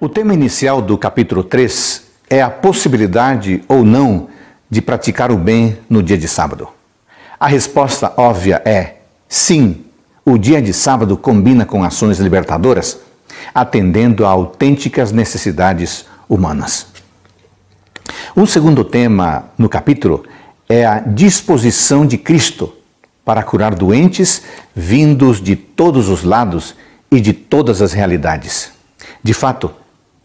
O tema inicial do capítulo 3 é a possibilidade ou não de praticar o bem no dia de sábado. A resposta óbvia é: sim, o dia de sábado combina com ações libertadoras, atendendo a autênticas necessidades humanas. Um segundo tema no capítulo é a disposição de Cristo para curar doentes vindos de todos os lados e de todas as realidades. De fato,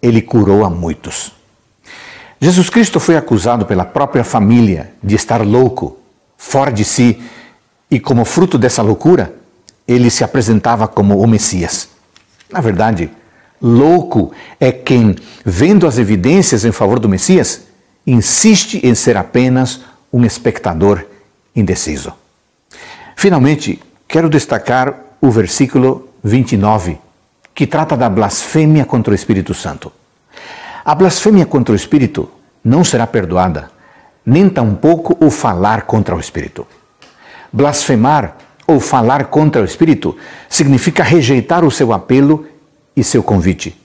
ele curou a muitos. Jesus Cristo foi acusado pela própria família de estar louco, fora de si, e como fruto dessa loucura, ele se apresentava como o Messias. Na verdade, louco é quem, vendo as evidências em favor do Messias, insiste em ser apenas um espectador indeciso. Finalmente, quero destacar o versículo 29 que trata da blasfêmia contra o Espírito Santo. A blasfêmia contra o Espírito não será perdoada, nem tampouco o falar contra o Espírito. Blasfemar ou falar contra o Espírito significa rejeitar o seu apelo e seu convite.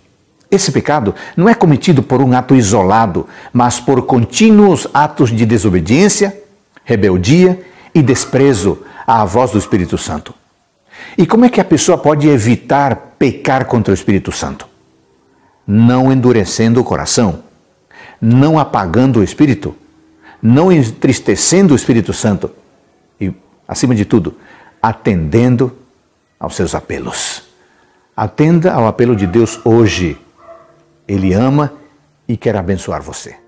Esse pecado não é cometido por um ato isolado, mas por contínuos atos de desobediência, rebeldia e desprezo à voz do Espírito Santo. E como é que a pessoa pode evitar pecar contra o Espírito Santo, não endurecendo o coração, não apagando o Espírito, não entristecendo o Espírito Santo e, acima de tudo, atendendo aos seus apelos. Atenda ao apelo de Deus hoje. Ele ama e quer abençoar você.